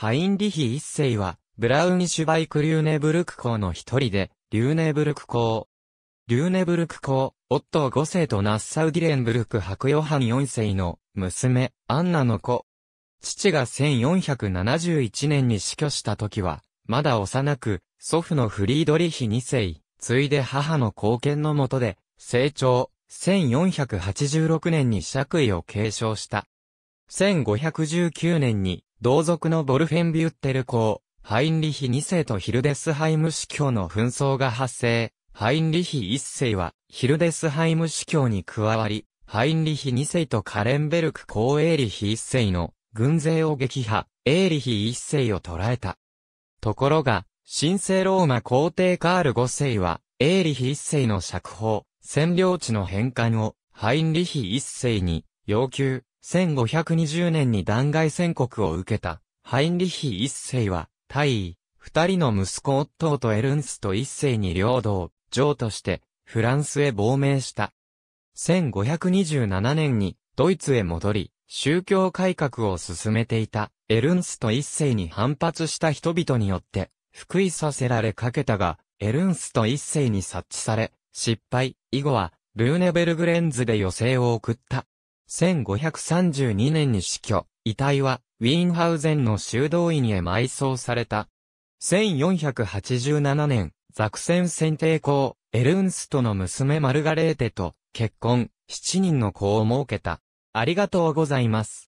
ハインリヒ一世は、ブラウニシュバイク・リューネブルク校の一人で、リューネブルク校。リューネブルク校、オットー5世とナッサウディレンブルククヨハン4世の、娘、アンナの子。父が1471年に死去した時は、まだ幼く、祖父のフリードリヒ二世、ついで母の貢献のもとで、成長、1486年に爵位を継承した。1519年に同族のボルフェンビュッテル公、ハインリヒ2世とヒルデスハイム司教の紛争が発生。ハインリヒ1世は、ヒルデスハイム司教に加わり、ハインリヒ2世とカレンベルク公エーリヒ1世の軍勢を撃破、エーリヒ1世を捕らえた。ところが、神聖ローマ皇帝カール5世は、エーリヒ1世の釈放、占領地の返還を、ハインリヒ1世に、要求。1520年に弾劾宣告を受けた、ハインリヒ一世は、大尉、二人の息子夫とエルンスト一世に領土を、として、フランスへ亡命した。1527年に、ドイツへ戻り、宗教改革を進めていた、エルンスト一世に反発した人々によって、福井させられかけたが、エルンスト一世に察知され、失敗、以後は、ルーネベルグレンズで余生を送った。1532年に死去、遺体は、ウィーンハウゼンの修道院へ埋葬された。1487年、ザクセン選定公、エルンストの娘マルガレーテと結婚、7人の子を設けた。ありがとうございます。